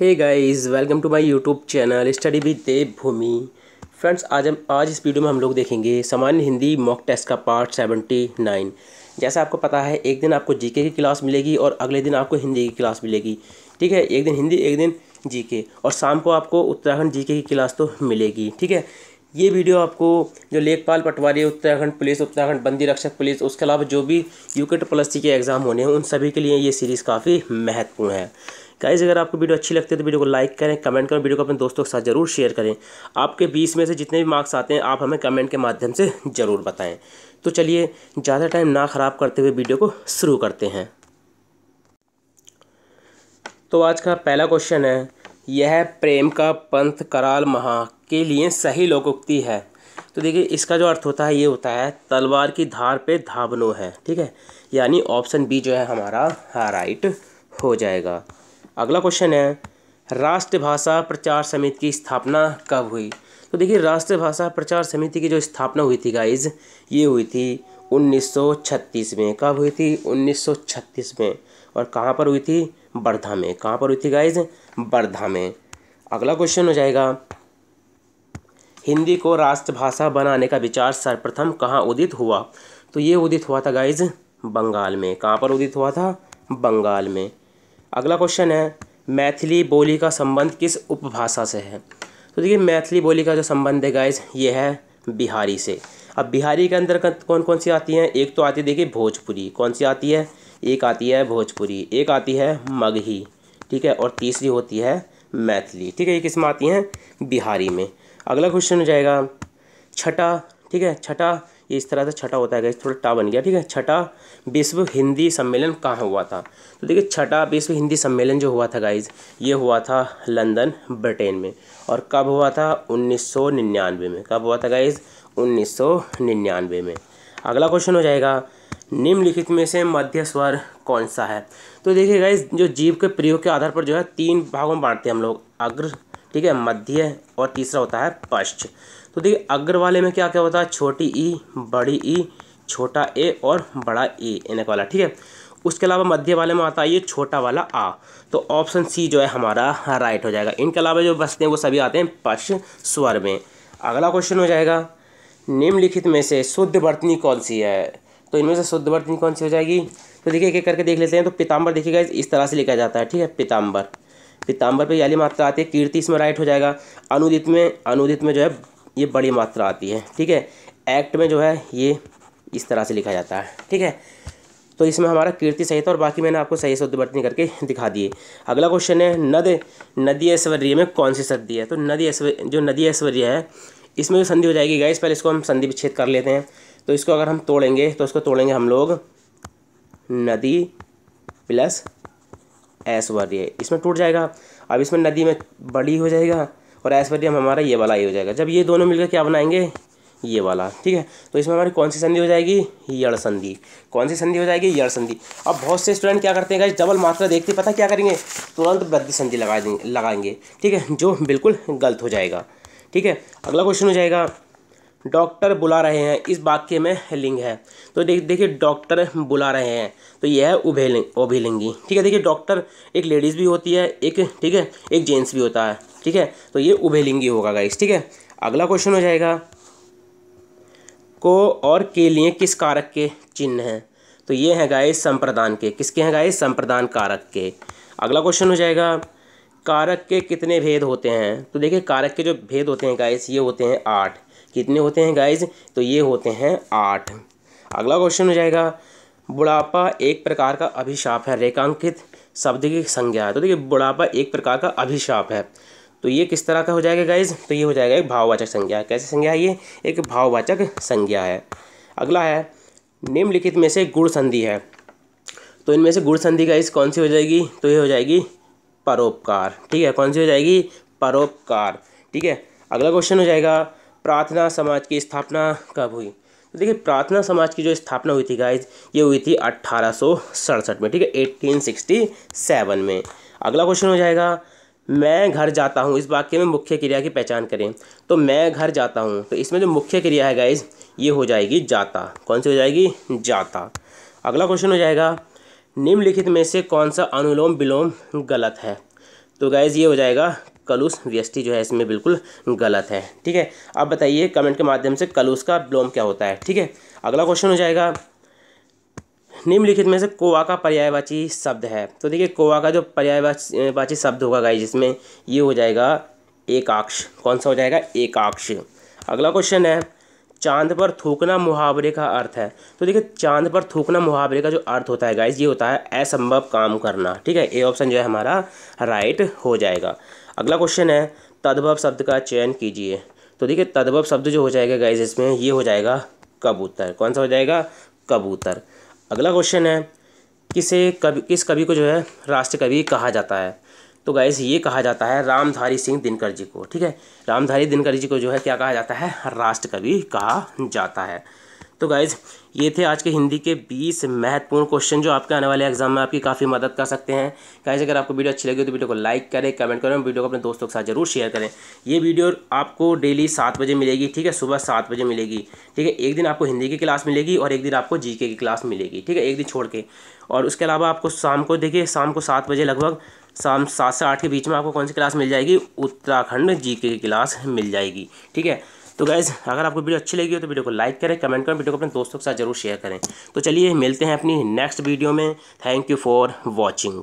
hey guys welcome to my YouTube channel study with Devbhoomi friends आज हम आज इस वीडियो में हम लोग देखेंगे सामान्य हिंदी मॉक टेस्ट का पार्ट सेवेंटी नाइन जैसा आपको पता है एक दिन आपको जीके की क्लास मिलेगी और अगले दिन आपको हिंदी की क्लास मिलेगी ठीक है एक दिन हिंदी एक दिन जी और शाम को आपको उत्तराखंड जी की क्लास तो मिलेगी ठीक है ये वीडियो आपको जो लेखपाल पटवारी उत्तराखंड पुलिस उत्तराखंड बंदी रक्षक पुलिस उसके अलावा जो भी यू के प्लस सी के एग्ज़ाम होने हैं उन सभी के लिए ये सीरीज़ काफ़ी महत्वपूर्ण है गाइज अगर आपको वीडियो अच्छी लगती है तो वीडियो को लाइक करें कमेंट करें वीडियो को अपने दोस्तों के साथ जरूर शेयर करें आपके बीस में से जितने भी मार्क्स आते हैं आप हमें कमेंट के माध्यम से ज़रूर बताएँ तो चलिए ज़्यादा टाइम ना ख़राब करते हुए वीडियो को शुरू करते हैं तो आज का पहला क्वेश्चन है यह प्रेम का पंथ कराल महा के लिए सही लोकोक्ति है तो देखिए इसका जो अर्थ होता है ये होता है तलवार की धार पे धावनो है ठीक है यानी ऑप्शन बी जो है हमारा राइट हो जाएगा अगला क्वेश्चन है राष्ट्रभाषा प्रचार समिति की स्थापना कब हुई तो देखिए राष्ट्रभाषा प्रचार समिति की जो स्थापना हुई थी गाइज ये हुई थी 1936 में कब हुई थी 1936 में और कहाँ पर हुई थी वर्धा में कहाँ पर हुई थी गाइज वर्धा में अगला क्वेश्चन हो जाएगा हिंदी को राष्ट्रभाषा बनाने का विचार सर्वप्रथम कहाँ उदित हुआ तो ये उदित हुआ था गाइज बंगाल में कहाँ पर उदित हुआ था बंगाल में अगला क्वेश्चन है मैथिली बोली का संबंध किस उपभाषा से है तो देखिए मैथिली बोली का जो संबंध है गाइज ये है बिहारी से अब बिहारी के अंदर कौन कौन सी आती हैं एक तो आती है देखिए भोजपुरी कौन सी आती है एक आती है भोजपुरी एक आती है मगही ठीक है और तीसरी होती है मैथिली ठीक है ये किस में आती हैं बिहारी में अगला क्वेश्चन हो जाएगा छठा ठीक है छठा ये इस तरह से छठा होता है गैस थोड़ा टा बन गया ठीक है छठा विश्व हिंदी सम्मेलन कहाँ हुआ था तो देखिए छठा विश्व हिंदी सम्मेलन जो हुआ था गाइज ये हुआ था लंदन ब्रिटेन में और कब हुआ था उन्नीस में कब हुआ था गाइज उन्नीस में अगला क्वेश्चन हो जाएगा निम्नलिखित में से मध्य स्वर कौन सा है तो देखिए गाइज जो जीव के प्रयोग के आधार पर जो है तीन भागों में बांटते हैं हम लोग अग्र ठीक है मध्य और तीसरा होता है पश्च तो देखिए अग्र वाले में क्या क्या होता है छोटी ई बड़ी ई छोटा ए और बड़ा ए एनक वाला ठीक है उसके अलावा मध्य वाले में आता है ये छोटा वाला आ तो ऑप्शन सी जो है हमारा राइट हो जाएगा इनके अलावा जो बचते हैं वो सभी आते हैं पश स्वर में अगला क्वेश्चन हो जाएगा निम्नलिखित में से शुद्ध बर्तनी कौन सी है तो इनमें से शुद्ध बर्तनी कौन सी हो जाएगी तो देखिए एक एक करके देख लेते हैं तो पिताम्बर देखिएगा इस तरह से लिखा जाता है ठीक है पिताम्बर पीताम्बर पे याली मात्रा आती है कीर्ति इसमें राइट हो जाएगा अनुदित में अनुदित में जो है ये बड़ी मात्रा आती है ठीक है एक्ट में जो है ये इस तरह से लिखा जाता है ठीक है तो इसमें हमारा कीर्ति सही था और बाकी मैंने आपको सही से उद्वर्तनी करके दिखा दिए अगला क्वेश्चन है नद नदी ऐश्वर्य में कौन सी सद्धि है तो नदी ऐश्वर्य जो नदी ऐश्वर्य है इसमें जो संधि हो जाएगी गाइस पहले इसको हम संधि विच्छेद कर लेते हैं तो इसको अगर हम तोड़ेंगे तो इसको तोड़ेंगे हम लोग नदी प्लस एस वर्य इसमें टूट जाएगा अब इसमें नदी में बड़ी हो जाएगा और एस वर्य हमारा ये वाला ही हो जाएगा जब ये दोनों मिलकर क्या बनाएंगे ये वाला ठीक है तो इसमें हमारी कौन सी संधि हो जाएगी यड़ संधि कौन सी संधि हो जाएगी यड़ संधि अब बहुत से स्टूडेंट क्या करते हैं डबल मात्रा देखते पता क्या करेंगे तुरंत वृद्धि संधि लगा देंगे लगाएंगे ठीक है जो बिल्कुल गलत हो जाएगा ठीक है अगला क्वेश्चन हो जाएगा डॉक्टर बुला रहे हैं इस वाक्य में लिंग है तो देखिए देखिए डॉक्टर बुला रहे हैं तो यह है उभेलिंग ओभिलिंगी ठीक है देखिए डॉक्टर एक लेडीज़ भी होती है एक ठीक है एक जेंट्स भी होता है ठीक है तो ये उभेलिंगी होगा गाइस ठीक है अगला क्वेश्चन हो जाएगा को और के लिए किस कारक के चिन्ह हैं तो ये हैं गाइस संप्रदान के किसके हैं गाइस संप्रदान कारक के अगला क्वेश्चन हो जाएगा कारक के कितने भेद होते हैं तो देखिए कारक के जो भेद होते हैं गाइस ये होते हैं आठ कितने होते हैं गाइज तो ये होते हैं आठ अगला क्वेश्चन हो जाएगा बुढ़ापा एक प्रकार का अभिशाप है रेखांकित शब्द की संज्ञा है तो देखिए बुढ़ापा एक प्रकार का अभिशाप है तो ये किस तरह का हो जाएगा गाइज तो ये हो जाएगा एक भाववाचक संज्ञा कैसे संज्ञा है ये एक भाववाचक संज्ञा है अगला है निम्नलिखित में से गुड़ संधि है तो इनमें से गुड़ संधि गाइज कौन सी हो जाएगी तो ये हो जाएगी परोपकार ठीक है कौन सी हो जाएगी परोपकार ठीक है अगला क्वेश्चन हो जाएगा प्रार्थना समाज की स्थापना कब हुई तो देखिए प्रार्थना समाज की जो स्थापना हुई थी गाइज ये हुई थी अट्ठारह में ठीक है एट्टीन में अगला क्वेश्चन हो जाएगा मैं घर जाता हूँ इस वाक्य में मुख्य क्रिया की पहचान करें तो मैं घर जाता हूँ तो इसमें जो मुख्य क्रिया है गाइज ये हो जाएगी जाता कौन सी हो जाएगी जाता अगला क्वेश्चन हो जाएगा निम्नलिखित में से कौन सा अनुलोम विलोम गलत है तो गाइज ये हो जाएगा कलूस व्यष्टि जो है इसमें बिल्कुल गलत है ठीक है अब बताइए कमेंट के माध्यम से कलूस का ब्लोम क्या होता है ठीक है अगला क्वेश्चन हो जाएगा निम्नलिखित में से कोवा का पर्यायवाची शब्द है तो देखिए कोवा का जो पर्यायवाची शब्द होगा गाई जिसमें ये हो जाएगा एकाक्ष कौन सा हो जाएगा एकाक्ष अगला क्वेश्चन है चांद पर थूकना मुहावरे का अर्थ है तो देखिए चांद पर थूकना मुहावरे का जो अर्थ होता है गाइज ये होता है असंभव काम करना ठीक है ए ऑप्शन जो है हमारा राइट हो जाएगा अगला क्वेश्चन है तद्भव शब्द का चयन कीजिए तो देखिए तद्भव शब्द जो हो जाएगा गाइज इसमें ये हो जाएगा कबूतर कौन सा हो जाएगा कबूतर अगला क्वेश्चन है किसे कवि किस कवि को जो है राष्ट्र कवि कहा जाता है तो गाइज ये कहा जाता है रामधारी सिंह दिनकर जी को ठीक है रामधारी दिनकर जी को जो है क्या कहा जाता है राष्ट्र कवि कहा जाता है तो गाइज़ ये थे आज के हिंदी के 20 महत्वपूर्ण क्वेश्चन जो आपके आने वाले एग्जाम में आपकी काफ़ी मदद कर सकते हैं गाइज अगर आपको वीडियो अच्छी लगी तो वीडियो को लाइक करें कमेंट करें वीडियो को अपने दोस्तों के साथ जरूर शेयर करें ये वीडियो आपको डेली सात बजे मिलेगी ठीक है सुबह सात बजे मिलेगी ठीक है एक दिन आपको हिंदी की क्लास मिलेगी और एक दिन आपको जी की क्लास मिलेगी ठीक है एक दिन छोड़ के और उसके अलावा आपको शाम को देखिए शाम को सात बजे लगभग शाम सात से आठ के बीच में आपको कौन सी क्लास मिल जाएगी उत्तराखंड जी की क्लास मिल जाएगी ठीक है तो गाइज़ अगर आपको वीडियो अच्छी लगी हो तो वीडियो को लाइक करें कमेंट करें वीडियो को अपने दोस्तों के साथ जरूर शेयर करें तो चलिए मिलते हैं अपनी नेक्स्ट वीडियो में थैंक यू फॉर वॉचिंग